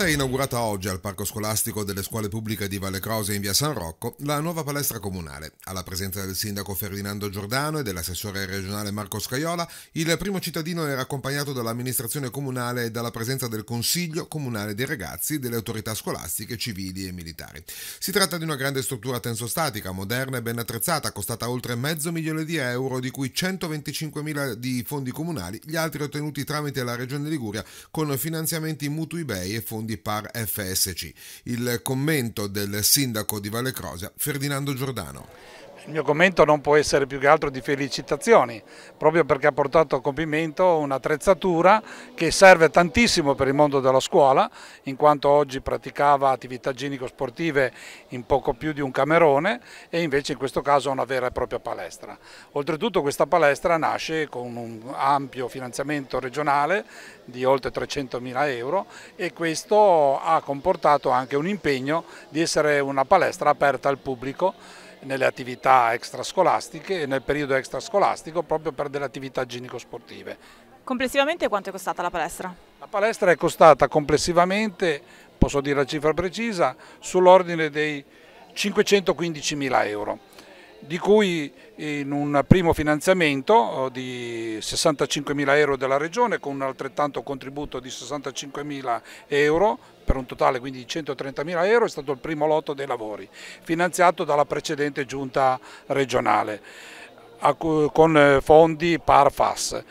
giornata è inaugurata oggi al Parco Scolastico delle Scuole Pubbliche di Valle Croce in via San Rocco la nuova palestra comunale. Alla presenza del sindaco Ferdinando Giordano e dell'assessore regionale Marco Scaiola, il primo cittadino era accompagnato dall'amministrazione comunale e dalla presenza del Consiglio Comunale dei Ragazzi, delle autorità scolastiche, civili e militari. Si tratta di una grande struttura tensostatica, moderna e ben attrezzata, costata oltre mezzo milione di euro, di cui 125 mila di fondi comunali, gli altri ottenuti tramite la Regione Liguria con finanziamenti mutui bei e fondi quindi par FSC. Il commento del sindaco di Valle Crosia, Ferdinando Giordano. Il mio commento non può essere più che altro di felicitazioni, proprio perché ha portato a compimento un'attrezzatura che serve tantissimo per il mondo della scuola, in quanto oggi praticava attività ginico-sportive in poco più di un camerone e invece in questo caso una vera e propria palestra. Oltretutto questa palestra nasce con un ampio finanziamento regionale di oltre 300.000 euro e questo ha comportato anche un impegno di essere una palestra aperta al pubblico nelle attività extrascolastiche e nel periodo extrascolastico proprio per delle attività ginico sportive Complessivamente quanto è costata la palestra? La palestra è costata complessivamente, posso dire la cifra precisa, sull'ordine dei 515 mila euro di cui in un primo finanziamento oh, di 65.000 euro della Regione con un altrettanto contributo di 65.000 euro per un totale quindi di 130.000 euro è stato il primo lotto dei lavori finanziato dalla precedente giunta regionale con eh, fondi PARFAS.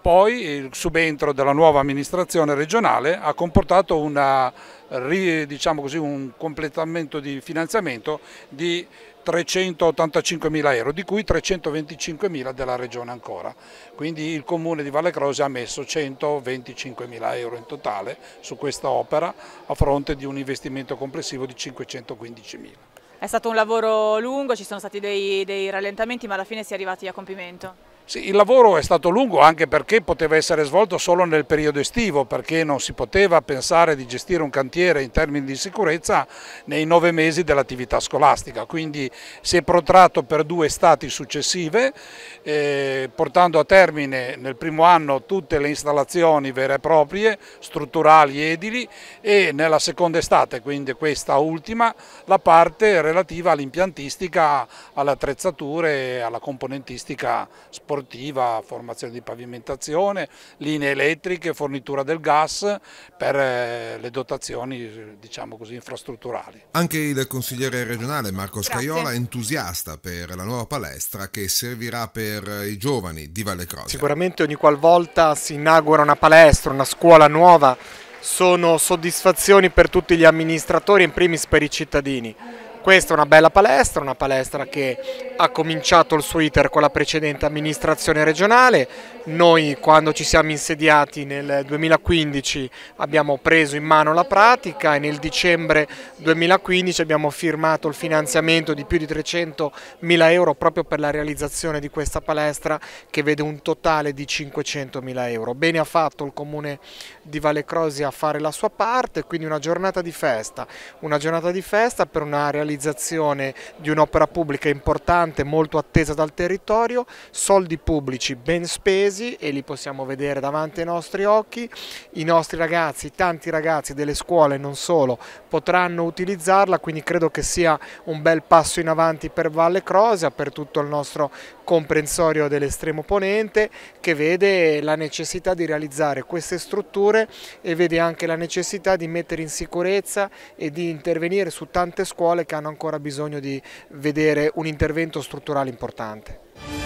Poi il subentro della nuova amministrazione regionale ha comportato una, diciamo così, un completamento di finanziamento di 385 mila euro, di cui 325 mila della regione ancora. Quindi il comune di Valle Croce ha messo 125 mila euro in totale su questa opera a fronte di un investimento complessivo di 515 mila. È stato un lavoro lungo, ci sono stati dei, dei rallentamenti ma alla fine si è arrivati a compimento. Sì, il lavoro è stato lungo anche perché poteva essere svolto solo nel periodo estivo, perché non si poteva pensare di gestire un cantiere in termini di sicurezza nei nove mesi dell'attività scolastica, quindi si è protratto per due estati successive, eh, portando a termine nel primo anno tutte le installazioni vere e proprie, strutturali e edili e nella seconda estate, quindi questa ultima, la parte relativa all'impiantistica, alle attrezzature e alla componentistica sportiva sportiva, formazione di pavimentazione, linee elettriche, fornitura del gas per eh, le dotazioni diciamo così, infrastrutturali. Anche il consigliere regionale Marco Scaiola è entusiasta per la nuova palestra che servirà per i giovani di Valle Croce. Sicuramente ogni qualvolta si inaugura una palestra, una scuola nuova, sono soddisfazioni per tutti gli amministratori, e in primis per i cittadini. Questa è una bella palestra, una palestra che ha cominciato il suo iter con la precedente amministrazione regionale. Noi quando ci siamo insediati nel 2015 abbiamo preso in mano la pratica e nel dicembre 2015 abbiamo firmato il finanziamento di più di 300 mila euro proprio per la realizzazione di questa palestra che vede un totale di 500 mila euro. Bene ha fatto il comune di Valle Crosi a fare la sua parte, quindi una giornata di festa, una giornata di festa per una realizzazione realizzazione di un'opera pubblica importante, molto attesa dal territorio, soldi pubblici ben spesi e li possiamo vedere davanti ai nostri occhi, i nostri ragazzi, tanti ragazzi delle scuole non solo potranno utilizzarla, quindi credo che sia un bel passo in avanti per Valle Crosia, per tutto il nostro comprensorio dell'estremo ponente che vede la necessità di realizzare queste strutture e vede anche la necessità di mettere in sicurezza e di intervenire su tante scuole che hanno hanno ancora bisogno di vedere un intervento strutturale importante.